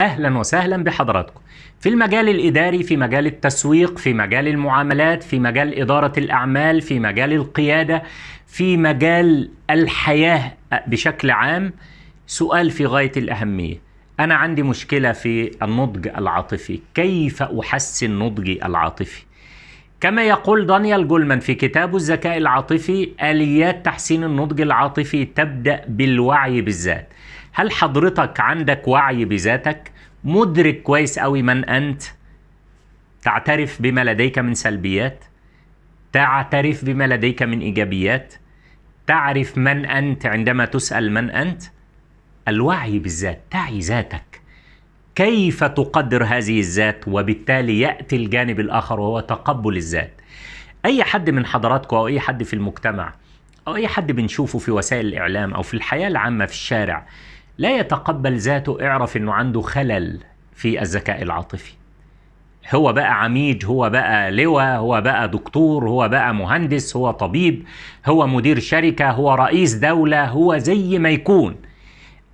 اهلا وسهلا بحضراتكم في المجال الاداري في مجال التسويق في مجال المعاملات في مجال اداره الاعمال في مجال القياده في مجال الحياه بشكل عام سؤال في غايه الاهميه انا عندي مشكله في النضج العاطفي كيف احسن نضجي العاطفي كما يقول دانيال جولمان في كتابه الذكاء العاطفي اليات تحسين النضج العاطفي تبدا بالوعي بالذات هل حضرتك عندك وعي بذاتك مدرك كويس قوي من انت تعترف بما لديك من سلبيات تعترف بما لديك من ايجابيات تعرف من انت عندما تسال من انت الوعي بالذات تعي ذاتك كيف تقدر هذه الذات وبالتالي ياتي الجانب الاخر وهو تقبل الذات اي حد من حضراتكم او اي حد في المجتمع او اي حد بنشوفه في وسائل الاعلام او في الحياه العامه في الشارع لا يتقبل ذاته اعرف انه عنده خلل في الذكاء العاطفي هو بقى عميد هو بقى لواء هو بقى دكتور هو بقى مهندس هو طبيب هو مدير شركه هو رئيس دوله هو زي ما يكون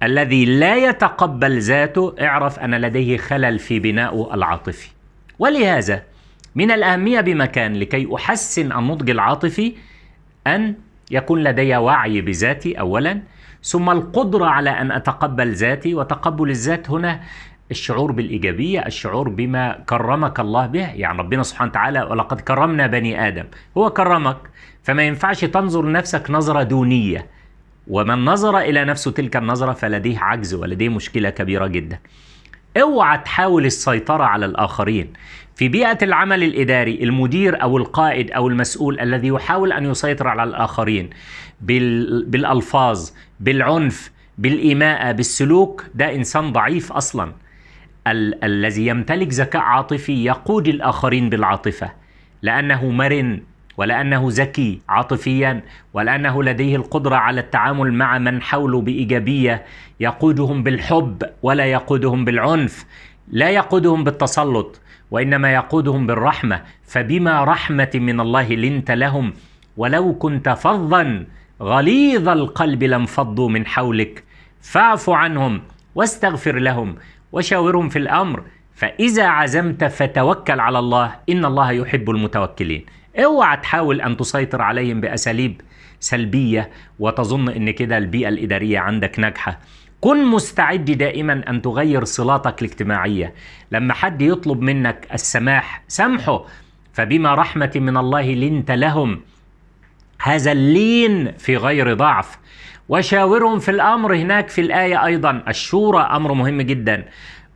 الذي لا يتقبل ذاته اعرف ان لديه خلل في بنائه العاطفي ولهذا من الاهميه بمكان لكي احسن النضج العاطفي ان يكون لدي وعي بذاتي اولا ثم القدرة على أن أتقبل ذاتي وتقبل الذات هنا الشعور بالإيجابية الشعور بما كرمك الله به يعني ربنا سبحانه وتعالى ولقد كرمنا بني آدم هو كرمك فما ينفعش تنظر لنفسك نظرة دونية ومن نظر إلى نفسه تلك النظرة فلديه عجز ولديه مشكلة كبيرة جدا اوعى تحاول السيطرة على الآخرين في بيئة العمل الإداري المدير أو القائد أو المسؤول الذي يحاول أن يسيطر على الآخرين بالألفاظ بالعنف بالإيماءة بالسلوك ده إنسان ضعيف أصلا ال- الذي يمتلك ذكاء عاطفي يقود الآخرين بالعاطفة لأنه مرن ولأنه ذكي عاطفيا ولأنه لديه القدرة على التعامل مع من حوله بإيجابية يقودهم بالحب ولا يقودهم بالعنف لا يقودهم بالتسلط وإنما يقودهم بالرحمة فبما رحمة من الله لنت لهم ولو كنت فظا غليظ القلب لانفضوا من حولك فاعف عنهم واستغفر لهم وشاورهم في الامر فاذا عزمت فتوكل على الله ان الله يحب المتوكلين اوعى تحاول ان تسيطر عليهم باساليب سلبيه وتظن ان كده البيئه الاداريه عندك ناجحه كن مستعد دائما ان تغير صلاتك الاجتماعيه لما حد يطلب منك السماح سامحه فبما رحمه من الله لنت لهم هذا اللين في غير ضعف وشاورهم في الامر هناك في الايه ايضا الشورى امر مهم جدا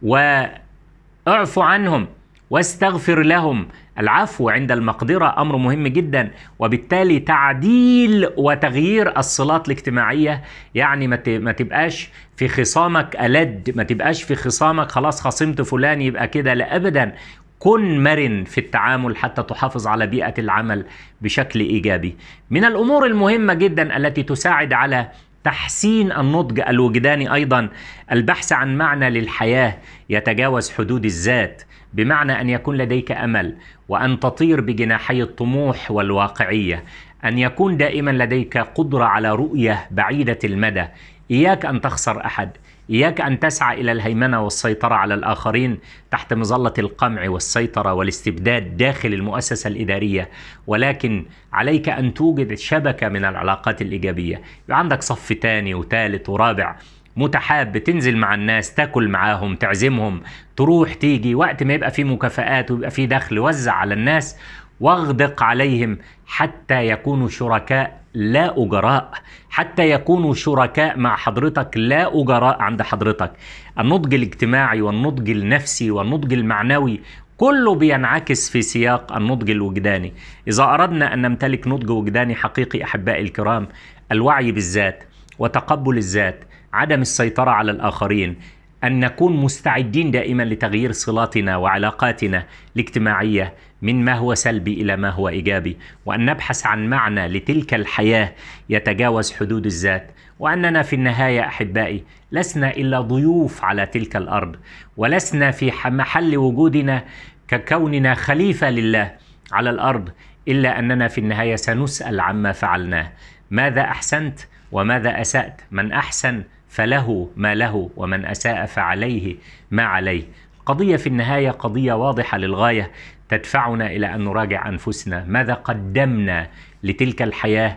واعفو عنهم واستغفر لهم العفو عند المقدرة أمر مهم جدا وبالتالي تعديل وتغيير الصلات الاجتماعية يعني ما تبقاش في خصامك ألد ما تبقاش في خصامك خلاص خصمت فلان يبقى كده لا أبدا كن مرن في التعامل حتى تحافظ على بيئة العمل بشكل إيجابي من الأمور المهمة جدا التي تساعد على تحسين النضج الوجداني أيضا البحث عن معنى للحياة يتجاوز حدود الذات بمعنى ان يكون لديك امل وان تطير بجناحي الطموح والواقعيه ان يكون دائما لديك قدره على رؤيه بعيده المدى اياك ان تخسر احد اياك ان تسعى الى الهيمنه والسيطره على الاخرين تحت مظله القمع والسيطره والاستبداد داخل المؤسسه الاداريه ولكن عليك ان توجد شبكه من العلاقات الايجابيه يبقى عندك صف ثاني وثالث ورابع متحاب بتنزل مع الناس تاكل معاهم تعزمهم تروح تيجي وقت ما يبقى في مكافآت ويبقى في دخل وزع على الناس واغدق عليهم حتى يكونوا شركاء لا أجراء حتى يكونوا شركاء مع حضرتك لا أجراء عند حضرتك النضج الاجتماعي والنضج النفسي والنضج المعنوي كله بينعكس في سياق النضج الوجداني إذا أردنا أن نمتلك نضج وجداني حقيقي أحبائي الكرام الوعي بالذات وتقبل الذات عدم السيطرة على الآخرين أن نكون مستعدين دائما لتغيير صلاتنا وعلاقاتنا الاجتماعية من ما هو سلبي إلى ما هو إيجابي وأن نبحث عن معنى لتلك الحياة يتجاوز حدود الذات وأننا في النهاية أحبائي لسنا إلا ضيوف على تلك الأرض ولسنا في محل وجودنا ككوننا خليفة لله على الأرض إلا أننا في النهاية سنسأل عما فعلناه ماذا أحسنت وماذا أسأت من أحسن فله ما له ومن اساء فعليه ما عليه القضيه في النهايه قضيه واضحه للغايه تدفعنا الى ان نراجع انفسنا ماذا قدمنا لتلك الحياه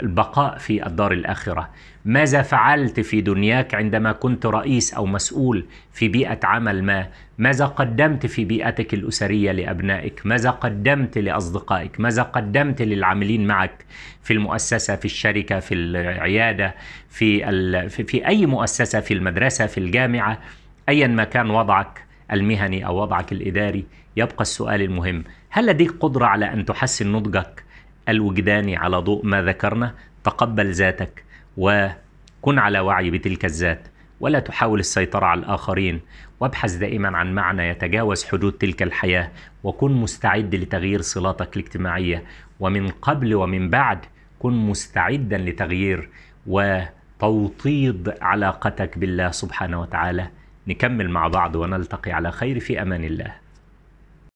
البقاء في الدار الاخره ماذا فعلت في دنياك عندما كنت رئيس او مسؤول في بيئه عمل ما ماذا قدمت في بيئتك الاسريه لابنائك ماذا قدمت لاصدقائك ماذا قدمت للعاملين معك في المؤسسه في الشركه في العياده في في اي مؤسسه في المدرسه في الجامعه ايا ما كان وضعك المهني او وضعك الاداري يبقى السؤال المهم هل لديك قدره على ان تحسن نضجك الوجداني على ضوء ما ذكرنا تقبل ذاتك وكن على وعي بتلك الذات ولا تحاول السيطرة على الآخرين وابحث دائما عن معنى يتجاوز حدود تلك الحياة وكن مستعد لتغيير صلاتك الاجتماعية ومن قبل ومن بعد كن مستعدا لتغيير وتوطيد علاقتك بالله سبحانه وتعالى نكمل مع بعض ونلتقي على خير في أمان الله